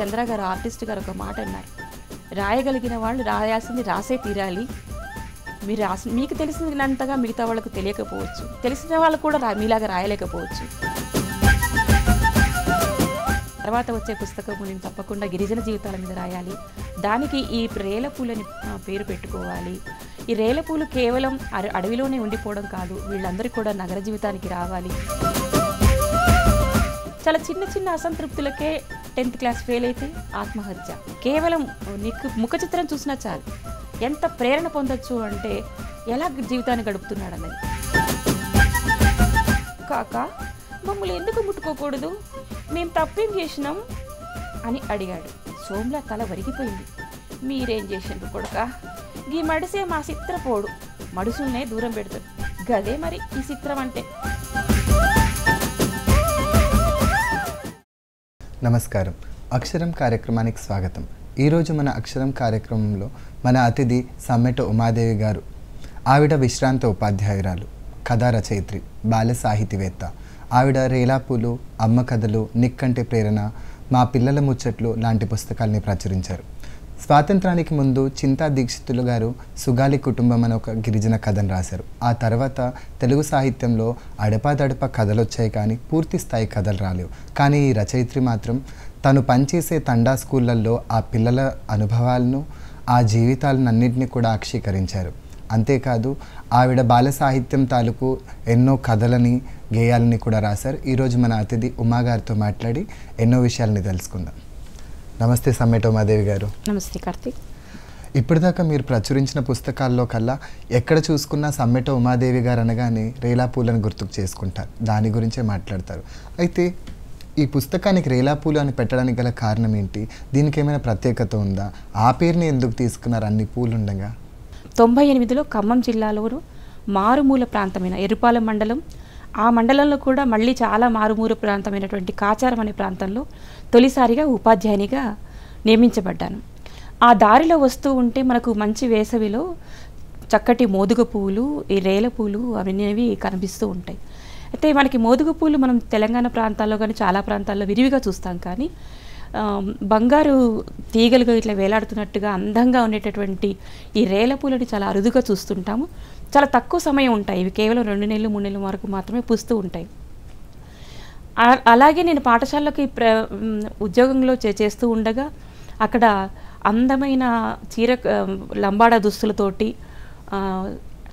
చంద్ర గారు ఆర్టిస్ట్ గారు ఒక మాట అన్నారు రాయగలిగిన వాళ్ళు రాయాల్సింది రాసే తీరాలి మీరు రాసి మీకు తెలిసినంతగా మిగతా వాళ్ళకు తెలియకపోవచ్చు తెలిసిన వాళ్ళు కూడా రా మీలాగా రాయలేకపోవచ్చు తర్వాత వచ్చే పుస్తకము నేను తప్పకుండా గిరిజన జీవితాల మీద రాయాలి దానికి ఈ రేల పూలని పేరు పెట్టుకోవాలి ఈ రేల పూలు కేవలం అడవిలోనే ఉండిపోవడం కాదు వీళ్ళందరూ కూడా నగర జీవితానికి రావాలి చాలా చిన్న చిన్న అసంతృప్తులకే టెన్త్ క్లాస్ ఫెయిల్ అయితే ఆత్మహత్య కేవలం నీకు ముఖ చిత్రం చూసినా చాలు ఎంత ప్రేరణ పొందొచ్చు అంటే ఎలా జీవితాన్ని గడుపుతున్నాడు అన్నది కాక మమ్మల్ని ఎందుకు ముట్టుకోకూడదు మేము తప్పేం చేసినాం అని అడిగాడు సోమ్లా తల వరిగిపోయింది మీరేం చేసిండ్రు కొడుక గీ మడిసే మా చిత్రపోడు మడుసుల్నే దూరం పెడతాడు గదే మరి ఈ చిత్రం అంటే నమస్కారం అక్షరం కార్యక్రమానికి స్వాగతం ఈరోజు మన అక్షరం కార్యక్రమంలో మన అతిథి సమ్మెట ఉమాదేవి గారు ఆవిడ విశ్రాంత ఉపాధ్యాయురాలు కథా రచయిత్రి బాల సాహితీవేత్త ఆవిడ రేలాపూలు అమ్మ కథలు నిక్కంటే ప్రేరణ మా పిల్లల ముచ్చట్లు లాంటి పుస్తకాల్ని ప్రచురించారు స్వాతంత్రానికి ముందు చింతా దీక్షితులు గారు సుగాలి కుటుంబం అనే ఒక గిరిజన కథను రాశారు ఆ తర్వాత తెలుగు సాహిత్యంలో అడపాదడప కథలు వచ్చాయి కానీ పూర్తి స్థాయి కథలు రాలేవు కానీ ఈ రచయిత్రి మాత్రం తను పనిచేసే తండా స్కూళ్ళల్లో ఆ పిల్లల అనుభవాలను ఆ జీవితాలను అన్నింటినీ కూడా ఆక్షీకరించారు అంతేకాదు ఆవిడ బాల సాహిత్యం తాలూకు ఎన్నో కథలని గేయాలని కూడా రాశారు ఈరోజు మన అతిథి ఉమాగారితో మాట్లాడి ఎన్నో విషయాలని తెలుసుకుందాం నమస్తే మాదేవి గారు నమస్తే కార్తిక్ ఇప్పటిదాకా మీరు ప్రచురించిన పుస్తకాల్లో కల్లా ఎక్కడ చూసుకున్నా సమ్మెట ఉమాదేవి గారు అనగానే రేలా పూలను గుర్తుకు చేసుకుంటారు దాని గురించే మాట్లాడతారు అయితే ఈ పుస్తకానికి రేలా పూలు అని పెట్టడానికి గల కారణం ఏంటి దీనికి ఏమైనా ప్రత్యేకత ఉందా ఆ పేరుని ఎందుకు తీసుకున్నారు అన్ని పూలు ఉండగా తొంభై ఎనిమిదిలో ఖమ్మం జిల్లాలోను మారుమూల ప్రాంతమైన ఎరుపాల మండలం ఆ మండలంలో కూడా మళ్ళీ చాలా మారుమూరు ప్రాంతమైనటువంటి కాచారం అనే ప్రాంతంలో తొలిసారిగా ఉపాధ్యాయునిగా నియమించబడ్డాను ఆ దారిలో వస్తూ ఉంటే మనకు మంచి వేసవిలో చక్కటి మోదుగ పువ్వులు ఈ రేల పువ్వులు అవన్నీ కనిపిస్తూ ఉంటాయి అయితే మనకి మోదుగ పువ్వులు మనం తెలంగాణ ప్రాంతాల్లో కానీ చాలా ప్రాంతాల్లో విరివిగా చూస్తాం కానీ బంగారు తీగలుగా ఇట్లా వేలాడుతున్నట్టుగా అందంగా ఉండేటటువంటి ఈ రేల పూలని చాలా అరుదుగా చూస్తుంటాము చాలా తక్కువ సమయం ఉంటాయి ఇవి కేవలం రెండు నెలలు మూడు నెలల వరకు మాత్రమే పుస్తూ ఉంటాయి అలాగే నేను పాఠశాలలోకి ప్ర ఉద్యోగంలో చేస్తూ ఉండగా అక్కడ అందమైన చీర లంబాడ దుస్తులతోటి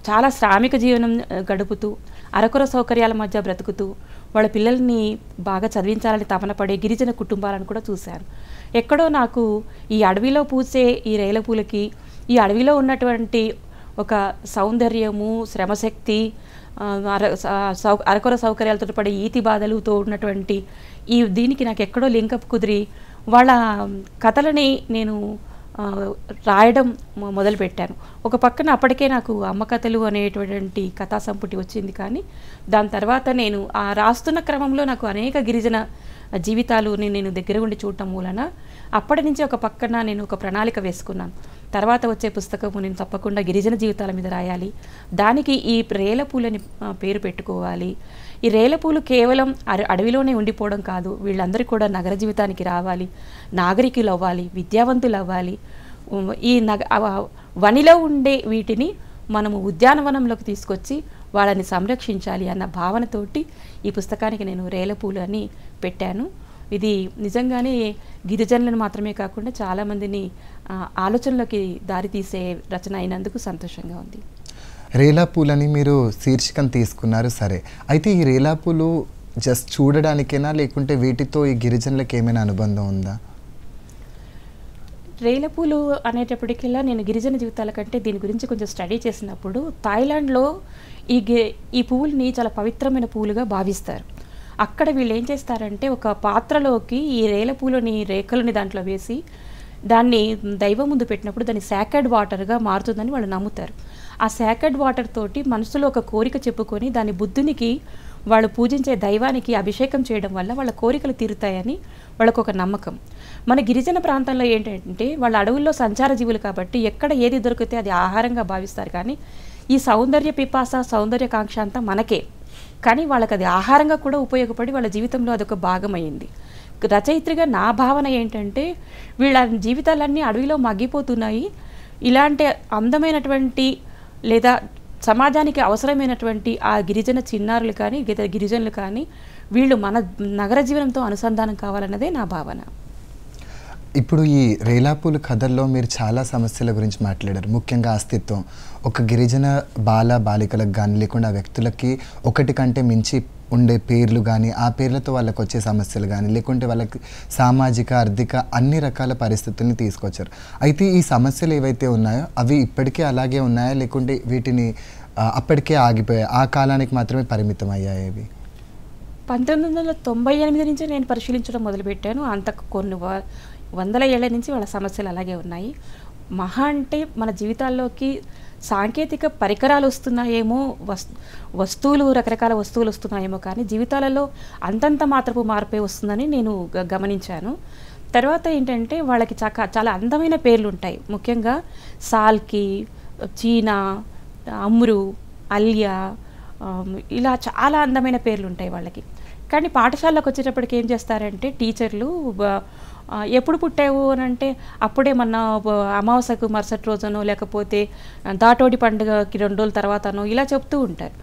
చాలా శ్రామిక జీవనం గడుపుతూ అరకుర సౌకర్యాల మధ్య బ్రతుకుతూ వాళ్ళ పిల్లల్ని బాగా చదివించాలని తపన పడే గిరిజన కుటుంబాలను కూడా చూశాను ఎక్కడో నాకు ఈ అడవిలో పూసే ఈ రైల పూలకి ఈ అడవిలో ఉన్నటువంటి ఒక సౌందర్యము శ్రమశక్తి అరకొర సౌకర్యాలతో పడే ఈతి బాధలుతో ఉన్నటువంటి ఈ దీనికి నాకు ఎక్కడో లింకప్ కుదిరి వాళ్ళ కథలని నేను రాయడం మొదలుపెట్టాను ఒక పక్కన అప్పటికే నాకు అమ్మ కథలు అనేటువంటి కథా సంపుటి వచ్చింది కానీ దాని తర్వాత నేను ఆ రాస్తున్న క్రమంలో నాకు అనేక గిరిజన జీవితాలు నేను దగ్గర ఉండి చూడటం మూలన అప్పటి నుంచి ఒక పక్కన నేను ఒక ప్రణాళిక వేసుకున్నాను తర్వాత వచ్చే పుస్తకము నేను తప్పకుండా గిరిజన జీవితాల మీద రాయాలి దానికి ఈ రేలపూలని పేరు పెట్టుకోవాలి ఈ రేలపూలు కేవలం అడవిలోనే ఉండిపోవడం కాదు వీళ్ళందరూ కూడా నగర జీవితానికి రావాలి నాగరికులు అవ్వాలి విద్యావంతులు అవ్వాలి ఈ నగ వనిలో ఉండే వీటిని మనము ఉద్యానవనంలోకి తీసుకొచ్చి వాళ్ళని సంరక్షించాలి అన్న భావనతోటి ఈ పుస్తకానికి నేను రేలపూలు అని పెట్టాను ఇది నిజంగానే గిరిజనులను మాత్రమే కాకుండా చాలామందిని ఆలోచనలోకి దారితీసే రచన అయినందుకు సంతోషంగా ఉంది రేలాపూలని మీరు శీర్షికను తీసుకున్నారు సరే అయితే ఈ రేలాపూలు జస్ట్ చూడడానికేనా లేకుంటే వీటితో ఈ గిరిజనులకు ఏమైనా అనుబంధం ఉందా రేలపూలు అనేటప్పటికెల్లా నేను గిరిజన జీవితాల కంటే దీని గురించి కొంచెం స్టడీ చేసినప్పుడు థాయిలాండ్లో ఈ గే ఈ పువ్వుల్ని చాలా పవిత్రమైన పువ్వులుగా భావిస్తారు అక్కడ వీళ్ళు ఏం చేస్తారంటే ఒక పాత్రలోకి ఈ రేలపూలని రేఖలని దాంట్లో వేసి దాన్ని దైవం ముందు పెట్టినప్పుడు దాన్ని శాకెడ్ వాటర్గా మారుతుందని వాళ్ళు నమ్ముతారు ఆ శాకెడ్ వాటర్ తోటి మనసులో ఒక కోరిక చెప్పుకొని దాని బుద్ధునికి వాళ్ళు పూజించే దైవానికి అభిషేకం చేయడం వల్ల వాళ్ళ కోరికలు తీరుతాయని వాళ్ళకు ఒక నమ్మకం మన గిరిజన ప్రాంతంలో ఏంటంటే వాళ్ళ అడవుల్లో సంచార జీవులు కాబట్టి ఎక్కడ ఏది దొరికితే అది ఆహారంగా భావిస్తారు కానీ ఈ సౌందర్య పిపాస కాంక్ష అంతా మనకే కానీ వాళ్ళకి అది ఆహారంగా కూడా ఉపయోగపడి వాళ్ళ జీవితంలో అదొక భాగం అయింది రచయిత్రిగా నా భావన ఏంటంటే వీళ్ళ జీవితాలన్నీ అడవిలో మగ్గిపోతున్నాయి ఇలాంటి అందమైనటువంటి లేదా సమాజానికి అవసరమైనటువంటి ఆ గిరిజన చిన్నారులు కానీ గిరిజనులు కానీ వీళ్ళు మన నగర జీవనంతో అనుసంధానం కావాలన్నదే నా భావన ఇప్పుడు ఈ రేలాపూలు కథల్లో మీరు చాలా సమస్యల గురించి మాట్లాడారు ముఖ్యంగా అస్తిత్వం ఒక గిరిజన బాల బాలికలకు కానీ లేకుండా వ్యక్తులకి ఒకటి కంటే మించి ఉండే పేర్లు కానీ ఆ పేర్లతో వాళ్ళకి వచ్చే సమస్యలు కానీ లేకుంటే వాళ్ళకి సామాజిక ఆర్థిక అన్ని రకాల పరిస్థితుల్ని తీసుకొచ్చారు అయితే ఈ సమస్యలు ఏవైతే ఉన్నాయో అవి ఇప్పటికే అలాగే ఉన్నాయా లేకుంటే వీటిని అప్పటికే ఆగిపోయాయి ఆ కాలానికి మాత్రమే పరిమితం అయ్యాయి అవి పంతొమ్మిది వందల తొంభై ఎనిమిది నుంచి నేను పరిశీలించడం మొదలుపెట్టాను అంతకు కొన్ని వందల ఏళ్ల నుంచి వాళ్ళ సమస్యలు అలాగే ఉన్నాయి మహా అంటే మన జీవితాల్లోకి సాంకేతిక పరికరాలు వస్తున్నాయేమో వస్తువులు రకరకాల వస్తువులు వస్తున్నాయేమో కానీ జీవితాలలో అంతంత మాత్రపు మార్పే వస్తుందని నేను గమనించాను తర్వాత ఏంటంటే వాళ్ళకి చక్క చాలా అందమైన పేర్లు ఉంటాయి ముఖ్యంగా సాల్కి చీనా అమ్రు అల్యా ఇలా చాలా అందమైన పేర్లు ఉంటాయి వాళ్ళకి కానీ పాఠశాలకు వచ్చేటప్పటికి ఏం చేస్తారంటే టీచర్లు ఎప్పుడు పుట్టావు అని అంటే అప్పుడే మన అమావాస్యకు మరుసటి రోజునో లేకపోతే దాటోడి పండుగకి రెండు రోజుల తర్వాతనో ఇలా చెప్తూ ఉంటారు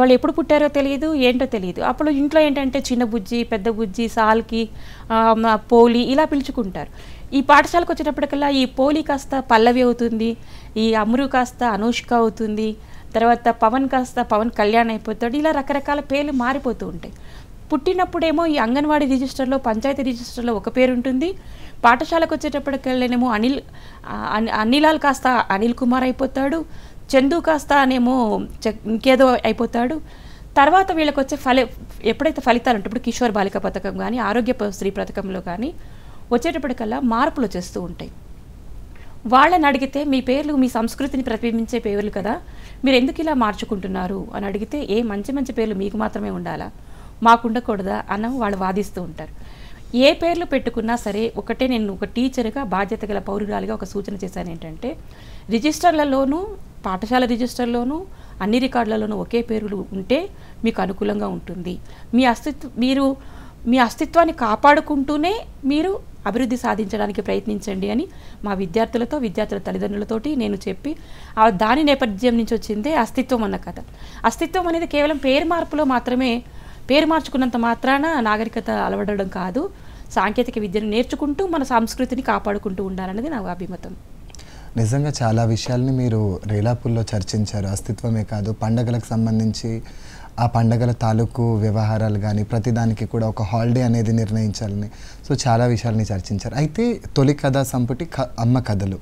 వాళ్ళు ఎప్పుడు పుట్టారో తెలియదు ఏంటో తెలియదు అప్పుడు ఇంట్లో ఏంటంటే చిన్న బుజ్జి పెద్ద బుజ్జి సాల్కి పోలి ఇలా పిలుచుకుంటారు ఈ పాఠశాలకు వచ్చినప్పటికల్లా ఈ పోలి కాస్త పల్లవి అవుతుంది ఈ అమరు కాస్త అనుష్క అవుతుంది తర్వాత పవన్ కాస్త పవన్ కళ్యాణ్ అయిపోతాడు ఇలా రకరకాల పేర్లు మారిపోతూ ఉంటాయి పుట్టినప్పుడేమో ఈ అంగన్వాడీ రిజిస్టర్లో పంచాయతీ రిజిస్టర్లో ఒక పేరు ఉంటుంది పాఠశాలకు వచ్చేటప్పటికెళ్ళేనేమో అనిల్ అనిలాల్ కాస్త అనిల్ కుమార్ అయిపోతాడు చందు కాస్త అనేమో ఇంకేదో అయిపోతాడు తర్వాత వీళ్ళకి వచ్చే ఫలి ఎప్పుడైతే ఫలితాలు ఉంటాయి ఇప్పుడు కిషోర్ బాలిక పథకం కానీ ఆరోగ్య స్త్రీ పథకంలో కానీ వచ్చేటప్పటికల్లా మార్పులు వచ్చేస్తూ ఉంటాయి వాళ్ళని అడిగితే మీ పేర్లు మీ సంస్కృతిని ప్రతిబింబించే పేర్లు కదా మీరు ఎందుకు ఇలా మార్చుకుంటున్నారు అని అడిగితే ఏ మంచి మంచి పేర్లు మీకు మాత్రమే ఉండాలా మాకుండకూడదా అన్న వాళ్ళు వాదిస్తూ ఉంటారు ఏ పేర్లు పెట్టుకున్నా సరే ఒకటే నేను ఒక టీచర్గా బాధ్యత గల పౌరురాలిగా ఒక సూచన చేశాను ఏంటంటే రిజిస్టర్లలోనూ పాఠశాల రిజిస్టర్లోనూ అన్ని రికార్డులలోనూ ఒకే పేర్లు ఉంటే మీకు అనుకూలంగా ఉంటుంది మీ అస్తిత్వ మీరు మీ అస్తిత్వాన్ని కాపాడుకుంటూనే మీరు అభివృద్ధి సాధించడానికి ప్రయత్నించండి అని మా విద్యార్థులతో విద్యార్థుల తల్లిదండ్రులతోటి నేను చెప్పి ఆ దాని నేపథ్యం నుంచి వచ్చిందే అస్తిత్వం అన్న కథ అస్తిత్వం అనేది కేవలం పేరు మార్పులో మాత్రమే పేరు మార్చుకున్నంత మాత్రాన నాగరికత అలవడడం కాదు సాంకేతిక విద్యను నేర్చుకుంటూ మన సంస్కృతిని కాపాడుకుంటూ ఉండాలన్నది నా అభిమతం నిజంగా చాలా విషయాల్ని మీరు రేలాపుల్లో చర్చించారు అస్తిత్వమే కాదు పండగలకు సంబంధించి ఆ పండగల తాలూకు వ్యవహారాలు కానీ ప్రతిదానికి కూడా ఒక హాలిడే అనేది నిర్ణయించాలని సో చాలా విషయాలని చర్చించారు అయితే తొలి కథా సంపుటి అమ్మ కథలు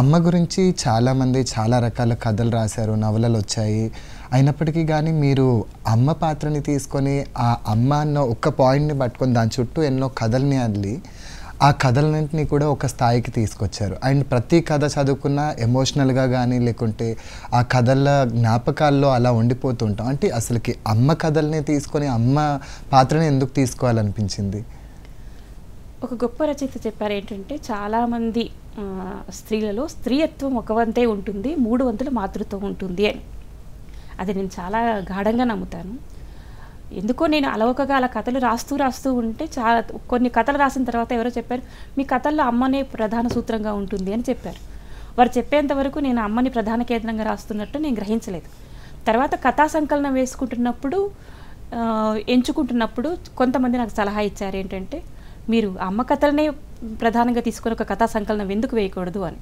అమ్మ గురించి చాలామంది చాలా రకాల కథలు రాశారు నవలలు వచ్చాయి అయినప్పటికీ కానీ మీరు అమ్మ పాత్రని తీసుకొని ఆ అమ్మ అన్న ఒక్క పాయింట్ని పట్టుకొని దాని చుట్టూ ఎన్నో కథల్ని అల్లి ఆ కథలన్నింటినీ కూడా ఒక స్థాయికి తీసుకొచ్చారు అండ్ ప్రతి కథ చదువుకున్న ఎమోషనల్గా కానీ లేకుంటే ఆ కథల జ్ఞాపకాల్లో అలా ఉండిపోతుంటాం అంటే అసలుకి అమ్మ కథల్ని తీసుకొని అమ్మ పాత్రని ఎందుకు తీసుకోవాలనిపించింది ఒక గొప్ప రచయిత చెప్పారు ఏంటంటే చాలామంది స్త్రీలలో స్త్రీయత్వం ఒక వంతే ఉంటుంది మూడు వంతులు మాతృత్వం ఉంటుంది అని అది నేను చాలా గాఢంగా నమ్ముతాను ఎందుకో నేను అలవకగా అలా కథలు రాస్తూ రాస్తూ ఉంటే చాలా కొన్ని కథలు రాసిన తర్వాత ఎవరో చెప్పారు మీ కథల్లో అమ్మనే ప్రధాన సూత్రంగా ఉంటుంది అని చెప్పారు వారు చెప్పేంత వరకు నేను అమ్మని ప్రధాన కేంద్రంగా రాస్తున్నట్టు నేను గ్రహించలేదు తర్వాత కథా సంకలనం వేసుకుంటున్నప్పుడు ఎంచుకుంటున్నప్పుడు కొంతమంది నాకు సలహా ఇచ్చారు ఏంటంటే మీరు అమ్మ కథలనే ప్రధానంగా తీసుకుని ఒక కథా సంకలనం ఎందుకు వేయకూడదు అని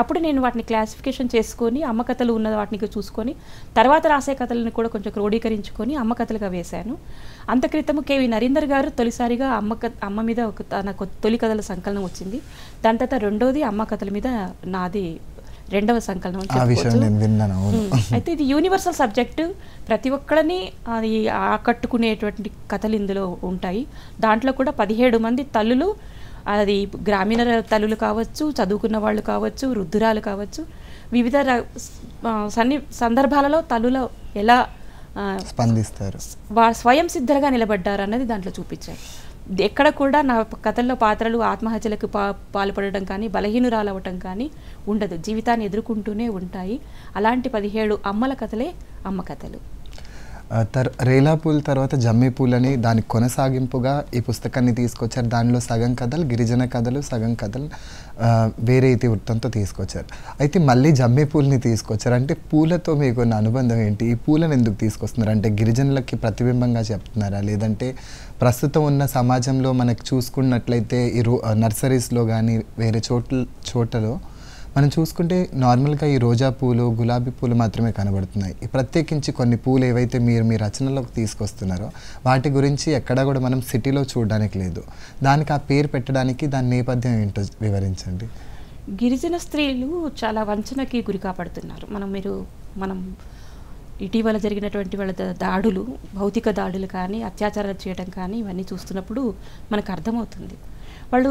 అప్పుడు నేను వాటిని క్లాసిఫికేషన్ చేసుకొని అమ్మ కథలు ఉన్న వాటిని చూసుకొని తర్వాత రాసే కథలను కూడా కొంచెం క్రోడీకరించుకొని అమ్మ కథలుగా వేశాను అంత క్రితము కేవి నరేందర్ గారు తొలిసారిగా అమ్మ అమ్మ మీద ఒక తన తొలి కథల సంకలనం వచ్చింది దాని తర్వాత రెండోది అమ్మ కథల మీద నాది రెండవ సంకలనం నేను విన్నాను అయితే ఇది యూనివర్సల్ సబ్జెక్టు ప్రతి ఒక్కరిని అది ఆకట్టుకునేటువంటి కథలు ఇందులో ఉంటాయి దాంట్లో కూడా పదిహేడు మంది తల్లులు అది గ్రామీణ తల్లులు కావచ్చు చదువుకున్న వాళ్ళు కావచ్చు వృద్ధురాలు కావచ్చు వివిధ సన్ని సందర్భాలలో తల్లులు ఎలా స్పందిస్తారు వా స్వయం సిద్ధంగా నిలబడ్డారు అన్నది దాంట్లో చూపించారు ఎక్కడ కూడా నా కథల్లో పాత్రలు ఆత్మహత్యలకు పా పాల్పడడం కానీ బలహీనురాలవటం కానీ ఉండదు జీవితాన్ని ఎదుర్కొంటూనే ఉంటాయి అలాంటి పదిహేడు అమ్మల కథలే అమ్మ కథలు తర్ రేలా పూల్ తర్వాత జమ్మి పూల్ అని దాని కొనసాగింపుగా ఈ పుస్తకాన్ని తీసుకొచ్చారు దానిలో సగం కథలు గిరిజన కథలు సగం కథలు వేరే ఇతి వృత్తంతో తీసుకొచ్చారు అయితే మళ్ళీ జమ్మి పూల్ని తీసుకొచ్చారు అంటే పూలతో మీకున్న అనుబంధం ఏంటి ఈ పూలను ఎందుకు తీసుకొస్తున్నారు అంటే గిరిజనులకి ప్రతిబింబంగా చెప్తున్నారా లేదంటే ప్రస్తుతం ఉన్న సమాజంలో మనకు చూసుకున్నట్లయితే ఈ నర్సరీస్లో కానీ వేరే చోట్ల చోటలో మనం చూసుకుంటే నార్మల్గా ఈ రోజా పూలు గులాబీ పూలు మాత్రమే కనబడుతున్నాయి ప్రత్యేకించి కొన్ని పూలు ఏవైతే మీరు మీ రచనలోకి తీసుకొస్తున్నారో వాటి గురించి ఎక్కడా కూడా మనం సిటీలో చూడడానికి లేదు దానికి ఆ పేరు పెట్టడానికి దాని నేపథ్యం ఏంటో వివరించండి గిరిజన స్త్రీలు చాలా వంచనకి గురి కాపడుతున్నారు మనం మీరు మనం ఇటీవల జరిగినటువంటి వాళ్ళ దాడులు భౌతిక దాడులు కానీ అత్యాచారాలు చేయడం కానీ ఇవన్నీ చూస్తున్నప్పుడు మనకు అర్థమవుతుంది వాళ్ళు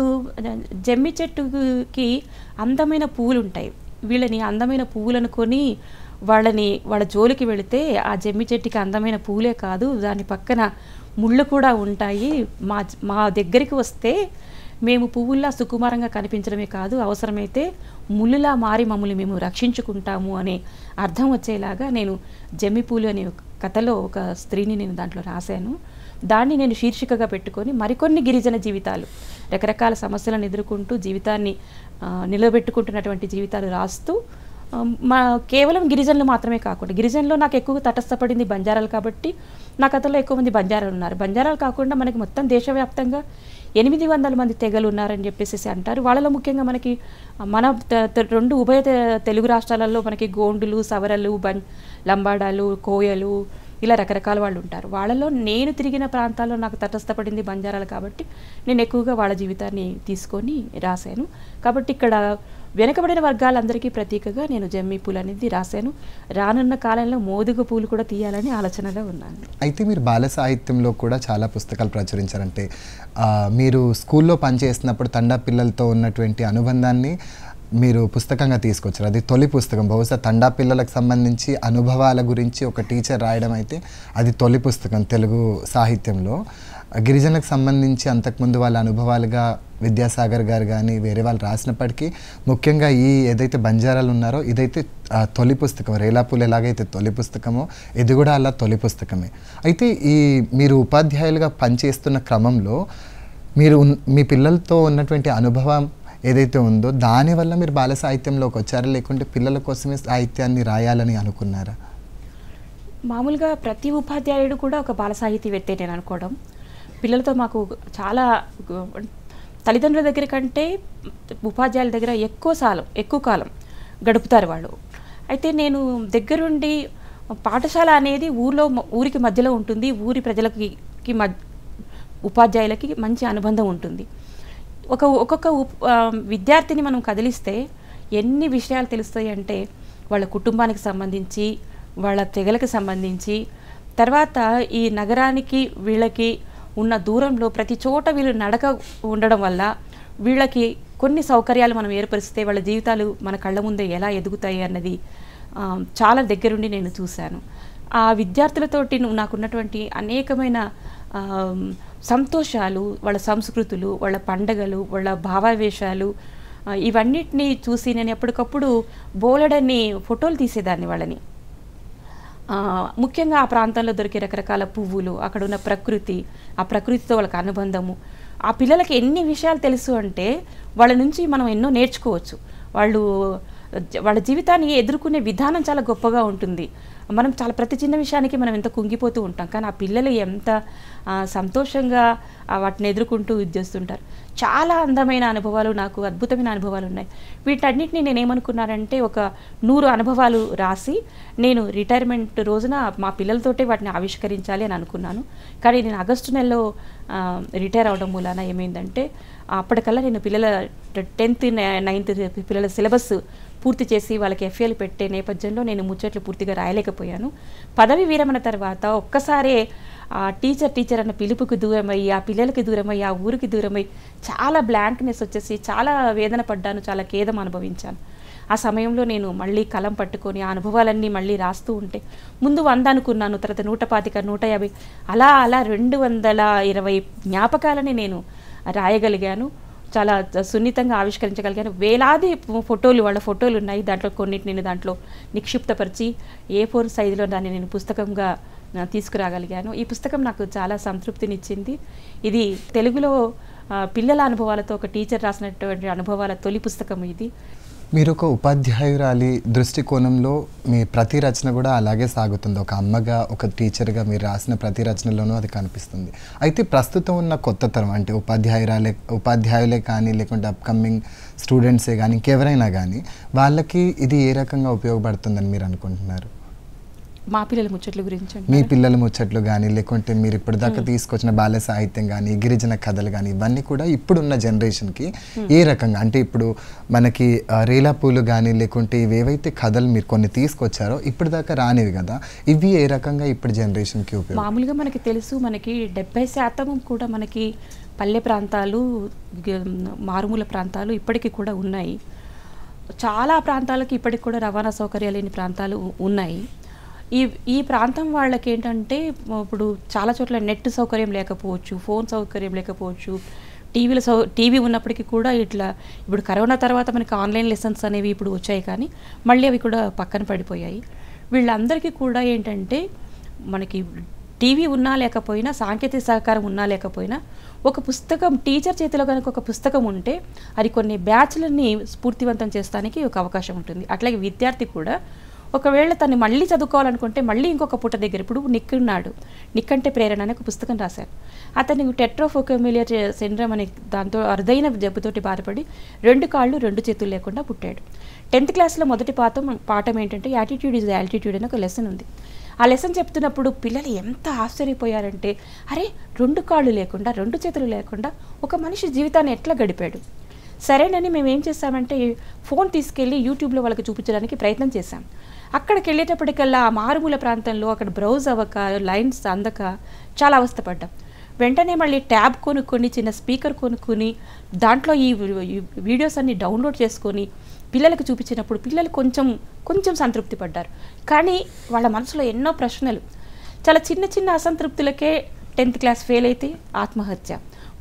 జమ్మి చెట్టుకి అందమైన పువ్వులు ఉంటాయి వీళ్ళని అందమైన పువ్వులను కొని వాళ్ళని వాళ్ళ జోలికి వెళితే ఆ జమ్మి చెట్టుకి అందమైన పూలే కాదు దాని పక్కన ముళ్ళు కూడా ఉంటాయి మా మా దగ్గరికి వస్తే మేము పువ్వుల్లా సుకుమారంగా కనిపించడమే కాదు అవసరమైతే ముళ్ళులా మారి మమ్మల్ని మేము రక్షించుకుంటాము అనే అర్థం వచ్చేలాగా నేను జమ్మి పూలు అనే కథలో ఒక స్త్రీని నేను దాంట్లో రాశాను దాన్ని నేను శీర్షికగా పెట్టుకొని మరికొన్ని గిరిజన జీవితాలు రకరకాల సమస్యలను ఎదుర్కొంటూ జీవితాన్ని నిలబెట్టుకుంటున్నటువంటి జీవితాలు రాస్తూ మా కేవలం గిరిజనులు మాత్రమే కాకుండా గిరిజనులు నాకు ఎక్కువ తటస్థపడింది బంజారాలు కాబట్టి నా కథలో ఎక్కువ మంది బంజారాలు ఉన్నారు బంజారాలు కాకుండా మనకి మొత్తం దేశవ్యాప్తంగా ఎనిమిది వందల మంది తెగలు ఉన్నారని చెప్పేసి అంటారు వాళ్ళలో ముఖ్యంగా మనకి మన రెండు ఉభయ తెలుగు రాష్ట్రాలలో మనకి గోండులు సవరలు బం లంబాడాలు కోయలు ఇలా రకరకాల వాళ్ళు ఉంటారు వాళ్ళలో నేను తిరిగిన ప్రాంతాల్లో నాకు తటస్థపడింది బంజారాలు కాబట్టి నేను ఎక్కువగా వాళ్ళ జీవితాన్ని తీసుకొని రాశాను కాబట్టి ఇక్కడ వెనకబడిన వర్గాలందరికీ ప్రతీకగా నేను జమ్మి పూలు అనేది రాశాను రానున్న కాలంలో మోదుగ పూలు కూడా తీయాలని ఆలోచనలో ఉన్నాను అయితే మీరు బాల సాహిత్యంలో కూడా చాలా పుస్తకాలు ప్రచురించారంటే మీరు స్కూల్లో పనిచేస్తున్నప్పుడు తండా పిల్లలతో ఉన్నటువంటి అనుబంధాన్ని మీరు పుస్తకంగా తీసుకొచ్చారు అది తొలి పుస్తకం బహుశా తండా పిల్లలకు సంబంధించి అనుభవాల గురించి ఒక టీచర్ రాయడం అయితే అది తొలి పుస్తకం తెలుగు సాహిత్యంలో గిరిజనకు సంబంధించి అంతకుముందు వాళ్ళ అనుభవాలుగా విద్యాసాగర్ గారు కానీ వేరే వాళ్ళు రాసినప్పటికీ ముఖ్యంగా ఈ ఏదైతే బంజారాలు ఉన్నారో ఇదైతే తొలి పుస్తకం రేలాపూలు ఎలాగైతే తొలి పుస్తకమో ఇది కూడా అలా తొలి పుస్తకమే అయితే ఈ మీరు ఉపాధ్యాయులుగా పనిచేస్తున్న క్రమంలో మీరు మీ పిల్లలతో ఉన్నటువంటి అనుభవం ఏదైతే ఉందో దానివల్ల మీరు బాల సాహిత్యంలోకి వచ్చారా లేకుంటే పిల్లల కోసమే సాహిత్యాన్ని రాయాలని అనుకున్నారా మామూలుగా ప్రతి ఉపాధ్యాయుడు కూడా ఒక బాల సాహితీవేత్తే నేను అనుకోవడం పిల్లలతో మాకు చాలా తల్లిదండ్రుల దగ్గర కంటే ఉపాధ్యాయుల దగ్గర ఎక్కువ సాలం ఎక్కువ కాలం గడుపుతారు వాళ్ళు అయితే నేను దగ్గరుండి పాఠశాల అనేది ఊర్లో ఊరికి మధ్యలో ఉంటుంది ఊరి ప్రజలకి ఉపాధ్యాయులకి మంచి అనుబంధం ఉంటుంది ఒక ఒక్కొక్క విద్యార్థిని మనం కదిలిస్తే ఎన్ని విషయాలు తెలుస్తాయి అంటే వాళ్ళ కుటుంబానికి సంబంధించి వాళ్ళ తెగలకు సంబంధించి తర్వాత ఈ నగరానికి వీళ్ళకి ఉన్న దూరంలో ప్రతి చోట వీళ్ళు నడక ఉండడం వల్ల వీళ్ళకి కొన్ని సౌకర్యాలు మనం ఏర్పరిస్తే వాళ్ళ జీవితాలు మన కళ్ళ ముందే ఎలా ఎదుగుతాయి అన్నది చాలా దగ్గరుండి నేను చూశాను ఆ విద్యార్థులతోటి నాకున్నటువంటి అనేకమైన సంతోషాలు వాళ్ళ సంస్కృతులు వాళ్ళ పండగలు వాళ్ళ భావావేశాలు ఇవన్నిటినీ చూసి నేను ఎప్పటికప్పుడు బోలెడన్ని ఫోటోలు తీసేదాన్ని వాళ్ళని ముఖ్యంగా ఆ ప్రాంతంలో దొరికే రకరకాల పువ్వులు అక్కడ ఉన్న ప్రకృతి ఆ ప్రకృతితో వాళ్ళకి అనుబంధము ఆ పిల్లలకి ఎన్ని విషయాలు తెలుసు అంటే వాళ్ళ నుంచి మనం ఎన్నో నేర్చుకోవచ్చు వాళ్ళు వాళ్ళ జీవితాన్ని ఎదుర్కొనే విధానం చాలా గొప్పగా ఉంటుంది మనం చాలా ప్రతి చిన్న విషయానికి మనం ఎంత కుంగిపోతూ ఉంటాం కానీ ఆ పిల్లలు ఎంత సంతోషంగా వాటిని ఎదుర్కొంటూ ఇది చేస్తుంటారు చాలా అందమైన అనుభవాలు నాకు అద్భుతమైన అనుభవాలు ఉన్నాయి వీటన్నిటిని నేను ఏమనుకున్నానంటే ఒక నూరు అనుభవాలు రాసి నేను రిటైర్మెంట్ రోజున మా పిల్లలతోటే వాటిని ఆవిష్కరించాలి అని అనుకున్నాను కానీ నేను ఆగస్టు నెలలో రిటైర్ అవడం మూలాన ఏమైందంటే అప్పటికల్లా నేను పిల్లల టెన్త్ నైన్త్ పిల్లల సిలబస్ పూర్తి చేసి వాళ్ళకి ఎఫ్ఏలు పెట్టే నేపథ్యంలో నేను ముచ్చట్లు పూర్తిగా రాయలేకపోయాను పదవి విరమణ తర్వాత ఒక్కసారే ఆ టీచర్ టీచర్ అన్న పిలుపుకి దూరమయ్యి ఆ పిల్లలకి దూరమయ్యి ఆ ఊరికి దూరమై చాలా బ్లాంక్నెస్ వచ్చేసి చాలా వేదన పడ్డాను చాలా ఖేదం అనుభవించాను ఆ సమయంలో నేను మళ్ళీ కలం పట్టుకొని ఆ అనుభవాలన్నీ మళ్ళీ రాస్తూ ఉంటే ముందు వంద అనుకున్నాను తర్వాత నూట పాతిక నూట యాభై అలా అలా రెండు వందల ఇరవై జ్ఞాపకాలని నేను రాయగలిగాను చాలా సున్నితంగా ఆవిష్కరించగలిగాను వేలాది ఫోటోలు వాళ్ళ ఫోటోలు ఉన్నాయి దాంట్లో కొన్నిటిని నేను దాంట్లో నిక్షిప్తపరిచి ఏ ఫోర్ సైజులో దాన్ని నేను పుస్తకంగా తీసుకురాగలిగాను ఈ పుస్తకం నాకు చాలా సంతృప్తినిచ్చింది ఇది తెలుగులో పిల్లల అనుభవాలతో ఒక టీచర్ రాసినటువంటి అనుభవాల తొలి పుస్తకం ఇది మీరు ఒక ఉపాధ్యాయురాలి దృష్టికోణంలో మీ ప్రతి రచన కూడా అలాగే సాగుతుంది ఒక అమ్మగా ఒక టీచర్గా మీరు రాసిన ప్రతి రచనలోనూ అది కనిపిస్తుంది అయితే ప్రస్తుతం ఉన్న కొత్త తరం అంటే ఉపాధ్యాయురాలే ఉపాధ్యాయులే కానీ లేకుంటే అప్కమింగ్ స్టూడెంట్సే కానీ ఇంకెవరైనా కానీ వాళ్ళకి ఇది ఏ రకంగా ఉపయోగపడుతుందని మీరు అనుకుంటున్నారు మా పిల్లల ముచ్చట్లు గురించి మీ పిల్లల ముచ్చట్లు కానీ లేకుంటే మీరు ఇప్పటిదాకా తీసుకొచ్చిన బాల్య సాహిత్యం కానీ గిరిజన కథలు కానీ ఇవన్నీ కూడా ఇప్పుడున్న జనరేషన్కి ఏ రకంగా అంటే ఇప్పుడు మనకి రేలాపూలు కానీ లేకుంటే ఏవైతే కథలు మీరు కొన్ని తీసుకొచ్చారో ఇప్పటిదాకా రానివి కదా ఇవి ఏ రకంగా ఇప్పుడు జనరేషన్కి ఉపయోగం మామూలుగా మనకి తెలుసు మనకి డెబ్బై శాతం కూడా మనకి పల్లె ప్రాంతాలు మారుమూల ప్రాంతాలు ఇప్పటికీ కూడా ఉన్నాయి చాలా ప్రాంతాలకు ఇప్పటికి కూడా రవాణా సౌకర్యాలు లేని ప్రాంతాలు ఉన్నాయి ఈ ఈ ప్రాంతం వాళ్ళకి ఏంటంటే ఇప్పుడు చాలా చోట్ల నెట్ సౌకర్యం లేకపోవచ్చు ఫోన్ సౌకర్యం లేకపోవచ్చు టీవీలో సౌ టీవీ ఉన్నప్పటికీ కూడా ఇట్లా ఇప్పుడు కరోనా తర్వాత మనకి ఆన్లైన్ లెసన్స్ అనేవి ఇప్పుడు వచ్చాయి కానీ మళ్ళీ అవి కూడా పక్కన పడిపోయాయి వీళ్ళందరికీ కూడా ఏంటంటే మనకి టీవీ ఉన్నా లేకపోయినా సాంకేతిక సహకారం ఉన్నా లేకపోయినా ఒక పుస్తకం టీచర్ చేతిలో కనుక ఒక పుస్తకం ఉంటే అది కొన్ని బ్యాచ్లని స్ఫూర్తివంతం చేస్తానికి ఒక అవకాశం ఉంటుంది అట్లాగే విద్యార్థి కూడా ఒకవేళ తను మళ్ళీ చదువుకోవాలనుకుంటే మళ్ళీ ఇంకొక పుట దగ్గర ఇప్పుడు నిక్కున్నాడు ఉన్నాడు ప్రేరణ అనే ఒక పుస్తకం రాశారు అతని టెట్రోఫోకోమిలియర్ సిండ్రమ్ అనే దాంతో అరుదైన జబ్బుతోటి బాధపడి రెండు కాళ్ళు రెండు చేతులు లేకుండా పుట్టాడు టెన్త్ క్లాస్లో మొదటి పాఠం పాఠం ఏంటంటే యాటిట్యూడ్ ఈజ్ యాల్టిట్యూడ్ అని ఒక లెసన్ ఉంది ఆ లెసన్ చెప్తున్నప్పుడు పిల్లలు ఎంత ఆశ్చర్యపోయారంటే అరే రెండు కాళ్ళు లేకుండా రెండు చేతులు లేకుండా ఒక మనిషి జీవితాన్ని ఎట్లా గడిపాడు సరేనని మేము ఏం చేస్తామంటే ఫోన్ తీసుకెళ్ళి యూట్యూబ్లో వాళ్ళకి చూపించడానికి ప్రయత్నం చేశాం అక్కడికి వెళ్ళేటప్పటికల్లా ఆ మారుమూల ప్రాంతంలో అక్కడ బ్రౌజ్ అవ్వక లైన్స్ అందక చాలా అవస్థపడ్డాం వెంటనే మళ్ళీ ట్యాబ్ కొనుక్కొని చిన్న స్పీకర్ కొనుక్కొని దాంట్లో ఈ వీడియోస్ అన్ని డౌన్లోడ్ చేసుకొని పిల్లలకు చూపించినప్పుడు పిల్లలు కొంచెం కొంచెం సంతృప్తి పడ్డారు కానీ వాళ్ళ మనసులో ఎన్నో ప్రశ్నలు చాలా చిన్న చిన్న అసంతృప్తులకే టెన్త్ క్లాస్ ఫెయిల్ అయితే ఆత్మహత్య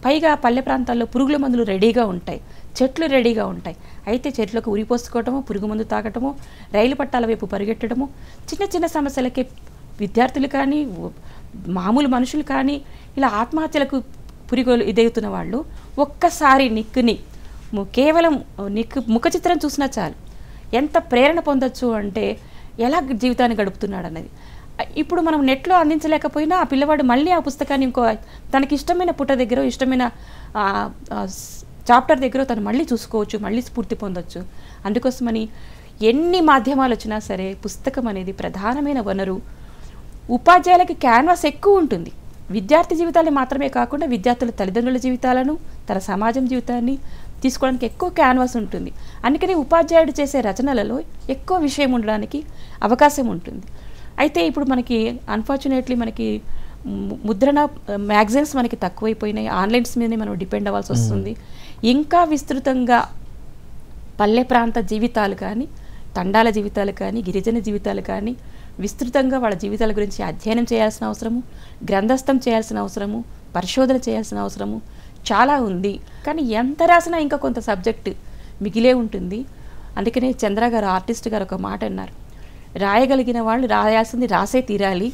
పైగా పల్లె ప్రాంతాల్లో పురుగుల మందులు రెడీగా ఉంటాయి చెట్లు రెడీగా ఉంటాయి అయితే చెట్లకు ఉరిపోసుకోవటము పురుగు తాగటము రైలు పట్టాల వైపు పరిగెట్టడము చిన్న చిన్న సమస్యలకి విద్యార్థులు కానీ మామూలు మనుషులు కానీ ఇలా ఆత్మహత్యలకు పురిగోలు ఇదవుతున్న వాళ్ళు ఒక్కసారి నిక్కుని కేవలం నిక్కు ముఖ చిత్రం చూసినా చాలు ఎంత ప్రేరణ పొందొచ్చు అంటే ఎలా జీవితాన్ని గడుపుతున్నాడు అన్నది ఇప్పుడు మనం నెట్లో అందించలేకపోయినా ఆ పిల్లవాడు మళ్ళీ ఆ పుస్తకాన్ని ఇంకో తనకి ఇష్టమైన పుట్ట దగ్గర ఇష్టమైన చాప్టర్ దగ్గర తను మళ్ళీ చూసుకోవచ్చు మళ్ళీ స్ఫూర్తి పొందొచ్చు అందుకోసమని ఎన్ని మాధ్యమాలు వచ్చినా సరే పుస్తకం అనేది ప్రధానమైన వనరు ఉపాధ్యాయులకి క్యాన్వాస్ ఎక్కువ ఉంటుంది విద్యార్థి జీవితాలు మాత్రమే కాకుండా విద్యార్థుల తల్లిదండ్రుల జీవితాలను తన సమాజం జీవితాన్ని తీసుకోవడానికి ఎక్కువ క్యాన్వాస్ ఉంటుంది అందుకని ఉపాధ్యాయుడు చేసే రచనలలో ఎక్కువ విషయం ఉండడానికి అవకాశం ఉంటుంది అయితే ఇప్పుడు మనకి అన్ఫార్చునేట్లీ మనకి ముద్రణ మ్యాగజైన్స్ మనకి తక్కువైపోయినాయి ఆన్లైన్స్ మీదనే మనం డిపెండ్ అవ్వాల్సి వస్తుంది ఇంకా విస్తృతంగా పల్లె ప్రాంత జీవితాలు కానీ తండాల జీవితాలు కానీ గిరిజన జీవితాలు కానీ విస్తృతంగా వాళ్ళ జీవితాల గురించి అధ్యయనం చేయాల్సిన అవసరము గ్రంథస్థం చేయాల్సిన అవసరము పరిశోధన చేయాల్సిన అవసరము చాలా ఉంది కానీ ఎంత రాసినా ఇంకా కొంత సబ్జెక్టు మిగిలే ఉంటుంది అందుకనే చంద్ర గారు ఆర్టిస్ట్ గారు ఒక మాట అన్నారు రాయగలిగిన వాళ్ళు రాయాల్సింది రాసే తీరాలి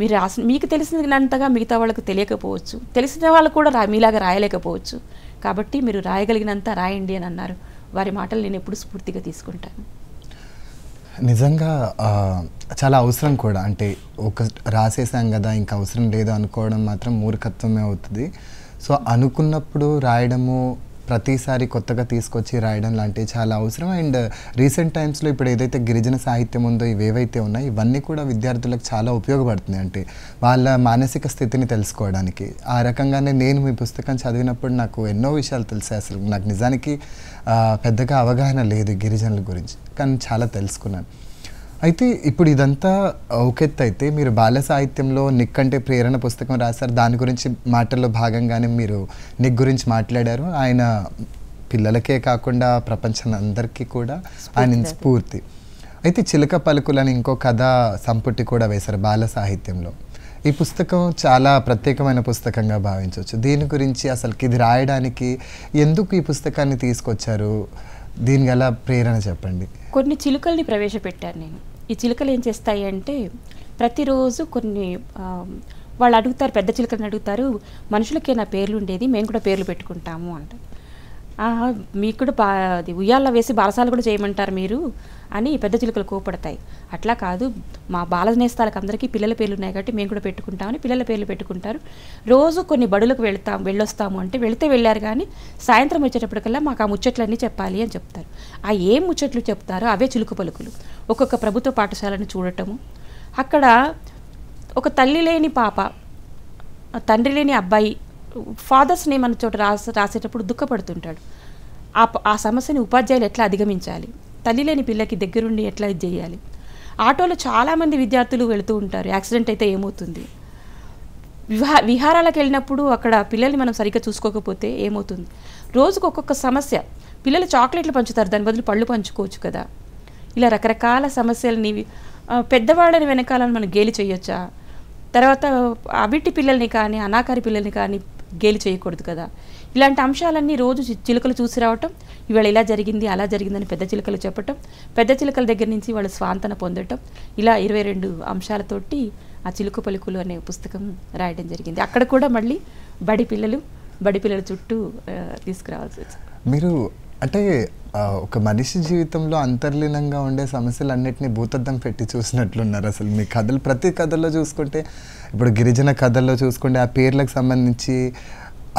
మీరు రాసిన మీకు తెలిసినంతగా మిగతా వాళ్ళకు తెలియకపోవచ్చు తెలిసిన వాళ్ళు కూడా రా మీలాగా రాయలేకపోవచ్చు కాబట్టి మీరు రాయగలిగినంత రాయండి అని అన్నారు వారి మాటలు నేను ఎప్పుడు స్ఫూర్తిగా తీసుకుంటాను నిజంగా చాలా అవసరం కూడా అంటే ఒక రాసేసాం కదా ఇంకా అవసరం లేదు అనుకోవడం మాత్రం మూర్ఖత్వమే అవుతుంది సో అనుకున్నప్పుడు రాయడము ప్రతిసారి కొత్తగా తీసుకొచ్చి రాయడం లాంటివి చాలా అవసరం అండ్ రీసెంట్ టైమ్స్లో ఇప్పుడు ఏదైతే గిరిజన సాహిత్యం ఉందో ఇవేవైతే ఉన్నాయో ఇవన్నీ కూడా విద్యార్థులకు చాలా ఉపయోగపడుతుంది అంటే వాళ్ళ మానసిక స్థితిని తెలుసుకోవడానికి ఆ రకంగానే నేను మీ పుస్తకం చదివినప్పుడు నాకు ఎన్నో విషయాలు తెలిసాయి అసలు నాకు నిజానికి పెద్దగా అవగాహన లేదు గిరిజనుల గురించి కానీ చాలా తెలుసుకున్నాను అయితే ఇప్పుడు ఇదంతా ఒకెత్తు అయితే మీరు బాల సాహిత్యంలో నిక్ అంటే ప్రేరణ పుస్తకం రాశారు దాని గురించి మాటల్లో భాగంగానే మీరు నిక్ గురించి మాట్లాడారు ఆయన పిల్లలకే కాకుండా ప్రపంచం అందరికీ కూడా ఆయన స్ఫూర్తి అయితే చిలక పలుకులని ఇంకో కథ సంపుటి కూడా వేశారు బాల సాహిత్యంలో ఈ పుస్తకం చాలా ప్రత్యేకమైన పుస్తకంగా భావించవచ్చు దీని గురించి అసలుకి ఇది రాయడానికి ఎందుకు ఈ పుస్తకాన్ని తీసుకొచ్చారు దీనికి ఎలా ప్రేరణ చెప్పండి కొన్ని చిలుకల్ని ప్రవేశపెట్టాను నేను ఈ చిలుకలు ఏం చేస్తాయి అంటే ప్రతిరోజు కొన్ని వాళ్ళు అడుగుతారు పెద్ద చిలుకలను అడుగుతారు మనుషులకే నా పేర్లు ఉండేది మేము కూడా పేర్లు పెట్టుకుంటాము అంటారు మీకు కూడా బా అది ఉయ్యాల్లో వేసి బాలసాలు కూడా చేయమంటారు మీరు అని పెద్ద చిలుకలు కోపడతాయి అట్లా కాదు మా బాల నేస్తాలకు అందరికీ పిల్లల పేర్లు ఉన్నాయి కాబట్టి మేము కూడా పెట్టుకుంటామని పిల్లల పేర్లు పెట్టుకుంటారు రోజు కొన్ని బడులకు వెళ్తాం వెళ్ళొస్తాము అంటే వెళితే వెళ్ళారు కానీ సాయంత్రం వచ్చేటప్పటికల్లా మాకు ఆ ముచ్చట్లన్నీ చెప్పాలి అని చెప్తారు ఆ ఏం ముచ్చట్లు చెప్తారో అవే చిలుకు పలుకులు ఒక్కొక్క ప్రభుత్వ పాఠశాలను చూడటము అక్కడ ఒక తల్లి లేని పాప తండ్రి లేని అబ్బాయి ఫాదర్స్ నేమ్ అన్న చోట రాస రాసేటప్పుడు దుఃఖపడుతుంటాడు ఆ ఆ సమస్యని ఉపాధ్యాయులు ఎట్లా అధిగమించాలి తల్లి లేని పిల్లకి దగ్గరుండి ఎట్లా ఇది చేయాలి ఆటోలో చాలామంది విద్యార్థులు వెళుతూ ఉంటారు యాక్సిడెంట్ అయితే ఏమవుతుంది విహా విహారాలకు వెళ్ళినప్పుడు అక్కడ పిల్లల్ని మనం సరిగ్గా చూసుకోకపోతే ఏమవుతుంది రోజుకు ఒక్కొక్క సమస్య పిల్లలు చాక్లెట్లు పంచుతారు దాని బదులు పళ్ళు పంచుకోవచ్చు కదా ఇలా రకరకాల సమస్యలని పెద్దవాళ్ళని వెనకాలని మనం గేలి చేయొచ్చా తర్వాత అవిటి పిల్లల్ని కానీ అనాకారి పిల్లల్ని కానీ గేలి చేయకూడదు కదా ఇలాంటి అంశాలన్నీ రోజు చిలుకలు చూసి రావటం ఇవాళ ఇలా జరిగింది అలా జరిగిందని పెద్ద చిలుకలు చెప్పటం పెద్ద చిలుకల దగ్గర నుంచి వాళ్ళు స్వాంతన పొందటం ఇలా ఇరవై రెండు అంశాలతోటి ఆ చిలుకు పలుకులు అనే పుస్తకం రాయడం జరిగింది అక్కడ కూడా మళ్ళీ బడి పిల్లలు బడి పిల్లల చుట్టూ తీసుకురావాల్సి వచ్చింది మీరు అంటే ఒక మనిషి జీవితంలో అంతర్లీనంగా ఉండే సమస్యలు అన్నింటినీ భూతద్దం పెట్టి చూసినట్లున్నారు అసలు మీ కథలు ప్రతి కథల్లో చూసుకుంటే ఇప్పుడు గిరిజన కథల్లో చూసుకుంటే ఆ పేర్లకు సంబంధించి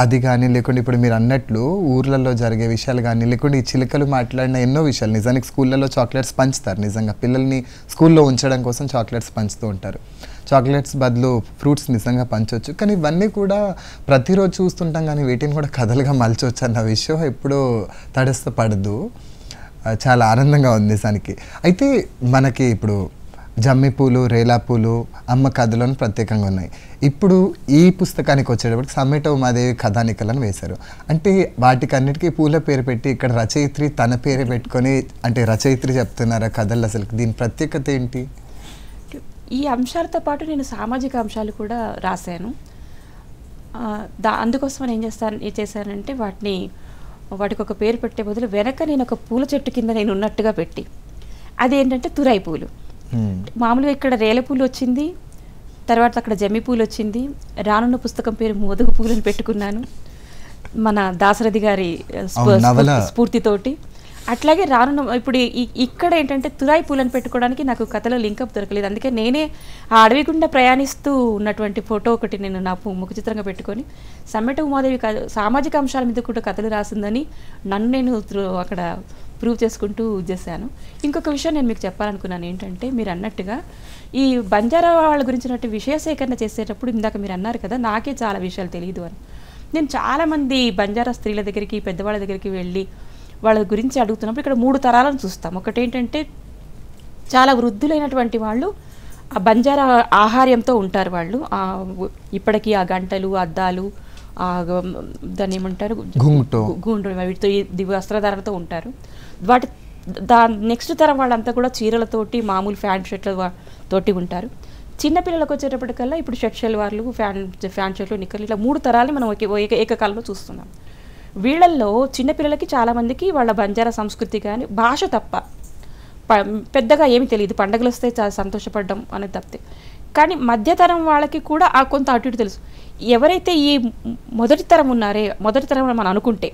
అది కానీ లేకుంటే ఇప్పుడు మీరు అన్నట్లు ఊర్లలో జరిగే విషయాలు కానీ లేకుంటే ఈ చిలుకలు మాట్లాడిన ఎన్నో విషయాలు నిజానికి స్కూళ్ళలో చాక్లెట్స్ పంచుతారు నిజంగా పిల్లల్ని స్కూల్లో ఉంచడం కోసం చాక్లెట్స్ పంచుతూ ఉంటారు చాక్లెట్స్ బదులు ఫ్రూట్స్ నిజంగా పంచవచ్చు కానీ ఇవన్నీ కూడా ప్రతిరోజు చూస్తుంటాం కానీ వీటిని కూడా కథలుగా మలచవచ్చు అన్న విషయం ఎప్పుడూ తడస్థపడదు చాలా ఆనందంగా ఉంది దానికి అయితే మనకి ఇప్పుడు జమ్మి పూలు రేలా పూలు అమ్మ కథలను ప్రత్యేకంగా ఉన్నాయి ఇప్పుడు ఈ పుస్తకానికి వచ్చేటప్పటికి సమ్మేట ఉమాదేవి కథానికలను వేశారు అంటే అన్నిటికీ పూల పేరు పెట్టి ఇక్కడ రచయిత్రి తన పేరు పెట్టుకొని అంటే రచయిత్రి చెప్తున్నారా కథలు అసలు దీని ప్రత్యేకత ఏంటి ఈ అంశాలతో పాటు నేను సామాజిక అంశాలు కూడా రాశాను దా అందుకోసం నేను ఏం చేస్తాను ఏం చేశానంటే వాటిని వాటికి ఒక పేరు పెట్టే బదులు వెనక నేను ఒక పూల చెట్టు కింద నేను ఉన్నట్టుగా పెట్టి అదేంటంటే తురాయి పూలు మామూలుగా ఇక్కడ రేల పూలు వచ్చింది తర్వాత అక్కడ జమ్మి పూలు వచ్చింది రానున్న పుస్తకం పేరు మోదుగు పూలను పెట్టుకున్నాను మన దాశరథి గారి స్ఫూర్తితోటి అట్లాగే రానున్న ఇప్పుడు ఇక్కడ ఏంటంటే తురాయి పూలను పెట్టుకోవడానికి నాకు కథలో లింకప్ దొరకలేదు అందుకే నేనే ఆ అడవి గుండా ప్రయాణిస్తూ ఉన్నటువంటి ఫోటో ఒకటి నేను నా ముఖ చిత్రంగా పెట్టుకొని సమ్మెట ఉమాదేవి సామాజిక అంశాల మీద కూడా కథలు రాసిందని నన్ను నేను అక్కడ ప్రూవ్ చేసుకుంటూ చేశాను ఇంకొక విషయం నేను మీకు చెప్పాలనుకున్నాను ఏంటంటే మీరు అన్నట్టుగా ఈ బంజారా వాళ్ళ గురించినట్టు విషయ సేకరణ చేసేటప్పుడు ఇందాక మీరు అన్నారు కదా నాకే చాలా విషయాలు తెలియదు అని నేను చాలామంది బంజారా స్త్రీల దగ్గరికి పెద్దవాళ్ళ దగ్గరికి వెళ్ళి వాళ్ళ గురించి అడుగుతున్నప్పుడు ఇక్కడ మూడు తరాలను చూస్తాం ఒకటి ఏంటంటే చాలా వృద్ధులైనటువంటి వాళ్ళు ఆ బంజారా ఆహార్యంతో ఉంటారు వాళ్ళు ఇప్పటికీ ఆ గంటలు అద్దాలు దాన్ని ఏమంటారు గుండు వీటితో వస్త్రధారణతో ఉంటారు వాటి దా నెక్స్ట్ తరం వాళ్ళంతా కూడా చీరలతోటి మామూలు ఫ్యాంట్ షర్ట్ల తోటి ఉంటారు చిన్నపిల్లలకు వచ్చేటప్పటికల్లా ఇప్పుడు షర్ట్ షెల్ వాళ్ళు ఫ్యాన్ ఫ్యాన్ షర్ట్లు నిక్కర్లు ఇట్లా మూడు తరాలని మనం ఏకకాలంలో చూస్తున్నాం వీళ్ళల్లో చిన్నపిల్లలకి చాలామందికి వాళ్ళ బంజారా సంస్కృతి కానీ భాష తప్ప పెద్దగా ఏమి తెలియదు పండగలు వస్తే చాలా సంతోషపడడం అనేది తప్పితే కానీ మధ్యతరం వాళ్ళకి కూడా ఆ కొంత అటు ఇటు తెలుసు ఎవరైతే ఈ మొదటి తరం ఉన్నారే మొదటి తరం మనం అనుకుంటే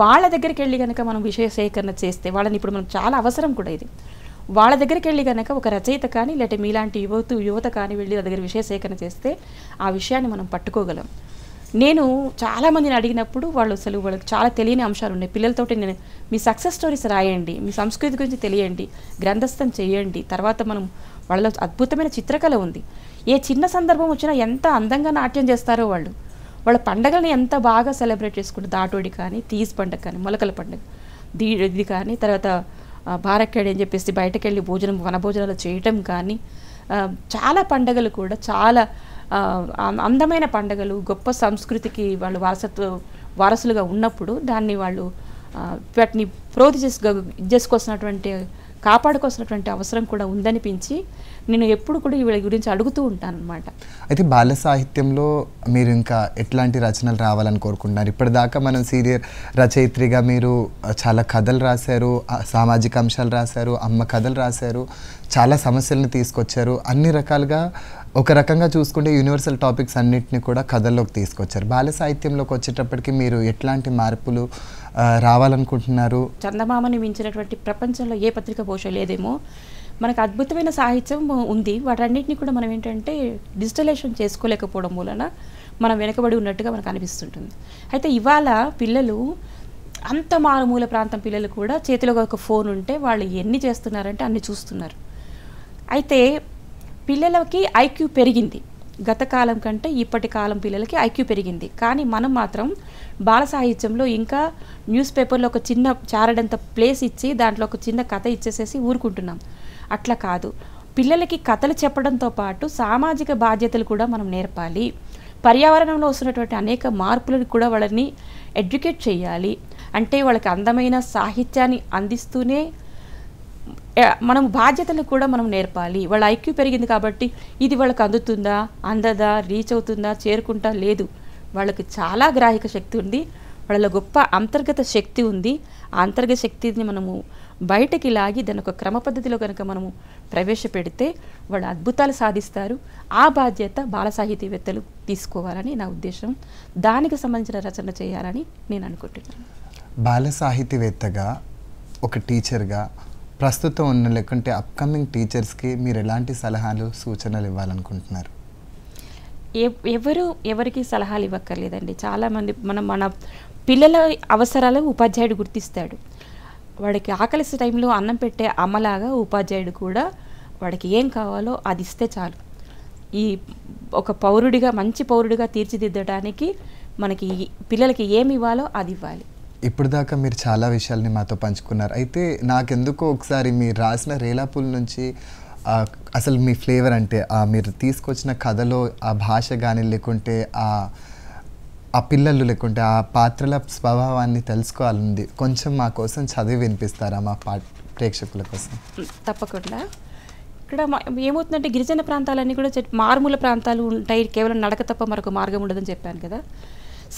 వాళ్ళ దగ్గరికి వెళ్ళి కనుక మనం విషయ సేకరణ చేస్తే వాళ్ళని ఇప్పుడు మనం చాలా అవసరం కూడా ఇది వాళ్ళ దగ్గరికి వెళ్ళి కనుక ఒక రచయిత కానీ లేకపోతే మీలాంటి యువత యువత కానీ వెళ్ళి దగ్గర విషయ సేకరణ చేస్తే ఆ విషయాన్ని మనం పట్టుకోగలం నేను చాలామందిని అడిగినప్పుడు వాళ్ళు అసలు వాళ్ళకి చాలా తెలియని అంశాలు ఉన్నాయి పిల్లలతోటి నేను మీ సక్సెస్ స్టోరీస్ రాయండి మీ సంస్కృతి గురించి తెలియండి గ్రంథస్థం చేయండి తర్వాత మనం వాళ్ళలో అద్భుతమైన చిత్రకళ ఉంది ఏ చిన్న సందర్భం వచ్చినా ఎంత అందంగా నాట్యం చేస్తారో వాళ్ళు వాళ్ళ పండగలను ఎంత బాగా సెలబ్రేట్ చేసుకుంటారు దాటోడి కానీ తీజ్ పండగ కానీ మొలకల పండుగ దీ ఇది కానీ తర్వాత భారక్కడి అని చెప్పేసి బయటకు వెళ్ళి భోజనం వనభోజనాలు చేయటం కానీ చాలా పండగలు కూడా చాలా అందమైన పండుగలు గొప్ప సంస్కృతికి వాళ్ళు వారసత్వ వారసులుగా ఉన్నప్పుడు దాన్ని వాళ్ళు వాటిని ప్రోతి చేసుకోసినటువంటి కాపాడుకోసినటువంటి కాపాడుకోవాల్సినటువంటి అవసరం కూడా ఉందనిపించి నేను ఎప్పుడు కూడా వీళ్ళ గురించి అడుగుతూ ఉంటాను అనమాట అయితే బాల సాహిత్యంలో మీరు ఇంకా ఎట్లాంటి రచనలు రావాలని కోరుకుంటున్నారు ఇప్పటిదాకా మనం సీరియల్ రచయిత్రిగా మీరు చాలా కథలు రాశారు సామాజిక అంశాలు రాశారు అమ్మ కథలు రాశారు చాలా సమస్యలను తీసుకొచ్చారు అన్ని రకాలుగా ఒక రకంగా చూసుకుంటే యూనివర్సల్ టాపిక్స్ అన్నింటినీ కూడా కథల్లోకి తీసుకొచ్చారు బాల సాహిత్యంలోకి వచ్చేటప్పటికి మీరు ఎట్లాంటి మార్పులు రావాలనుకుంటున్నారు చందమామని మించినటువంటి ప్రపంచంలో ఏ పత్రిక పోష లేదేమో మనకు అద్భుతమైన సాహిత్యం ఉంది వాటన్నింటినీ కూడా మనం ఏంటంటే డిజిటలైజేషన్ చేసుకోలేకపోవడం మూలన మనం వెనకబడి ఉన్నట్టుగా మనకు అనిపిస్తుంటుంది అయితే ఇవాళ పిల్లలు అంత మారుమూల ప్రాంతం పిల్లలు కూడా చేతిలో ఒక ఫోన్ ఉంటే వాళ్ళు ఎన్ని చేస్తున్నారంటే అన్ని చూస్తున్నారు అయితే పిల్లలకి ఐక్యూ పెరిగింది గత కాలం కంటే ఇప్పటి కాలం పిల్లలకి ఐక్యూ పెరిగింది కానీ మనం మాత్రం బాల సాహిత్యంలో ఇంకా న్యూస్ పేపర్లో ఒక చిన్న చారడంత ప్లేస్ ఇచ్చి దాంట్లో ఒక చిన్న కథ ఇచ్చేసేసి ఊరుకుంటున్నాం అట్లా కాదు పిల్లలకి కథలు చెప్పడంతో పాటు సామాజిక బాధ్యతలు కూడా మనం నేర్పాలి పర్యావరణంలో వస్తున్నటువంటి అనేక మార్పులను కూడా వాళ్ళని ఎడ్యుకేట్ చేయాలి అంటే వాళ్ళకి అందమైన సాహిత్యాన్ని అందిస్తూనే మనం బాధ్యతలు కూడా మనం నేర్పాలి వాళ్ళ ఐక్యూ పెరిగింది కాబట్టి ఇది వాళ్ళకి అందుతుందా అందదా రీచ్ అవుతుందా చేరుకుంటా లేదు వాళ్ళకి చాలా గ్రాహిక శక్తి ఉంది వాళ్ళ గొప్ప అంతర్గత శక్తి ఉంది ఆ అంతర్గత శక్తిని మనము బయటకి లాగి దాని ఒక క్రమ పద్ధతిలో కనుక మనము ప్రవేశపెడితే వాళ్ళు అద్భుతాలు సాధిస్తారు ఆ బాధ్యత బాల సాహితీవేత్తలు తీసుకోవాలని నా ఉద్దేశం దానికి సంబంధించిన రచన చేయాలని నేను అనుకుంటున్నాను బాల సాహితీవేత్తగా ఒక టీచర్గా ప్రస్తుతం ఉన్న లేకుంటే అప్కమింగ్ టీచర్స్కి మీరు ఎలాంటి సలహాలు సూచనలు ఇవ్వాలనుకుంటున్నారు ఎవరు ఎవరికి సలహాలు ఇవ్వక్కర్లేదండి చాలామంది మనం మన పిల్లల అవసరాలు ఉపాధ్యాయుడు గుర్తిస్తాడు వాడికి ఆకలిసిన టైంలో అన్నం పెట్టే అమ్మలాగా ఉపాధ్యాయుడు కూడా వాడికి ఏం కావాలో అది ఇస్తే చాలు ఈ ఒక పౌరుడిగా మంచి పౌరుడిగా తీర్చిదిద్దడానికి మనకి పిల్లలకి ఏమి ఇవ్వాలో అది ఇవ్వాలి ఇప్పుడు దాకా మీరు చాలా విషయాల్ని మాతో పంచుకున్నారు అయితే నాకెందుకో ఒకసారి మీరు రాసిన రేలాపుల్ నుంచి అసలు మీ ఫ్లేవర్ అంటే మీరు తీసుకొచ్చిన కథలో ఆ భాష కానీ లేకుంటే ఆ ఆ పిల్లలు లేకుంటే ఆ పాత్రల స్వభావాన్ని తెలుసుకోవాలంది కొంచెం మా కోసం చదివి వినిపిస్తారా మా పా ప్రేక్షకుల కోసం తప్పకుండా ఇక్కడ ఏమవుతుందంటే గిరిజన ప్రాంతాలన్నీ కూడా మారుమూల ప్రాంతాలు ఉంటాయి కేవలం నడక తప్ప మరొక మార్గం ఉండదని చెప్పాను కదా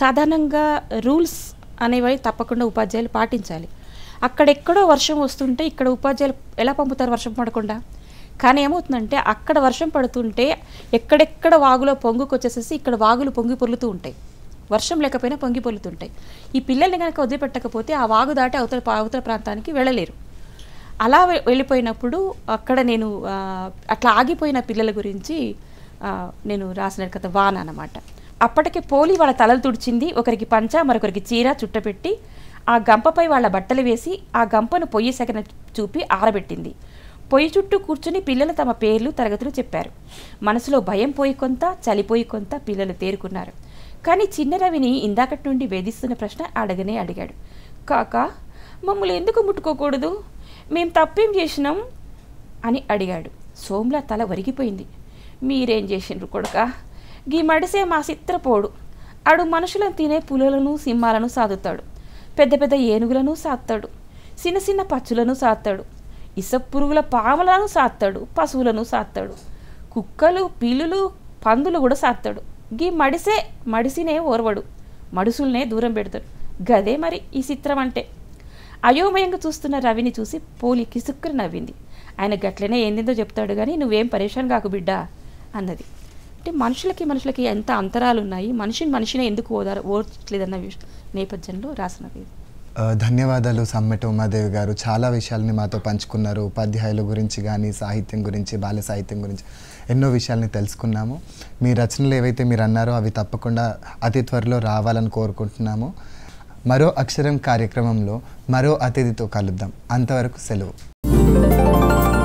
సాధారణంగా రూల్స్ అనేవి తప్పకుండా ఉపాధ్యాయులు పాటించాలి అక్కడెక్కడో వర్షం వస్తుంటే ఇక్కడ ఉపాధ్యాయులు ఎలా పంపుతారు వర్షం పడకుండా కానీ ఏమవుతుందంటే అక్కడ వర్షం పడుతుంటే ఎక్కడెక్కడ వాగులో పొంగుకు వచ్చేసేసి ఇక్కడ వాగులు పొంగి పొర్లుతూ ఉంటాయి వర్షం లేకపోయినా పొంగి పొల్లుతుంటాయి ఈ పిల్లల్ని కనుక వదిలిపెట్టకపోతే ఆ వాగు దాటి అవతల అవతల ప్రాంతానికి వెళ్ళలేరు అలా వెళ్ళిపోయినప్పుడు అక్కడ నేను అట్లా ఆగిపోయిన పిల్లల గురించి నేను రాసిన కథ వాన అనమాట అప్పటికే పోలి వాళ్ళ తలలు తుడిచింది ఒకరికి పంచ మరొకరికి చీర చుట్టపెట్టి ఆ గంపపై వాళ్ళ బట్టలు వేసి ఆ గంపను పొయ్యి సగన చూపి ఆరబెట్టింది పొయ్యి చుట్టూ కూర్చుని పిల్లలు తమ పేర్లు తరగతులు చెప్పారు మనసులో భయం పోయి కొంత చలిపోయి కొంత పిల్లలు తేరుకున్నారు కానీ చిన్న రవిని ఇందాకటి నుండి వేధిస్తున్న ప్రశ్న అడగనే అడిగాడు కాకా మమ్మల్ని ఎందుకు ముట్టుకోకూడదు మేం తప్పేం చేసినాం అని అడిగాడు సోమ్లా తల వరిగిపోయింది మీరేం చేసిండ్రు కొడుకా గీ మడిసే మా సిత్రపోడు అడు మనుషులను తినే పులులను సింహాలను సాదుతాడు పెద్ద పెద్ద ఏనుగులను సాత్తాడు చిన్న చిన్న పచ్చులను సాత్తాడు ఇసపురుగుల పాములను సాత్తాడు పశువులను సాత్తాడు కుక్కలు పిల్లులు పందులు కూడా సాత్తాడు గీ మడిసే మడిసినే ఓర్వడు మడుసుల్నే దూరం పెడతాడు గదే మరి ఈ చిత్రం అంటే అయోమయంగా చూస్తున్న రవిని చూసి పోలి కిసుక్కుని నవ్వింది ఆయన గట్లనే ఏందిందో చెప్తాడు కానీ నువ్వేం పరేషాన్ కాకు బిడ్డా అన్నది అంటే మనుషులకి మనుషులకి ఎంత అంతరాలు ఉన్నాయి మనిషిని మనిషినే ఎందుకు ఓదార ఓర్చలేదన్న నేపథ్యంలో రాసినది ధన్యవాదాలు సమ్మెట ఉమాదేవి గారు చాలా విషయాలని మాతో పంచుకున్నారు ఉపాధ్యాయుల గురించి కానీ సాహిత్యం గురించి బాల సాహిత్యం గురించి ఎన్నో విషయాలని తెలుసుకున్నాము మీ రచనలు ఏవైతే మీరు అన్నారో అవి తప్పకుండా అతి త్వరలో రావాలని కోరుకుంటున్నాము మరో అక్షరం కార్యక్రమంలో మరో అతిథితో కలుద్దాం అంతవరకు సెలవు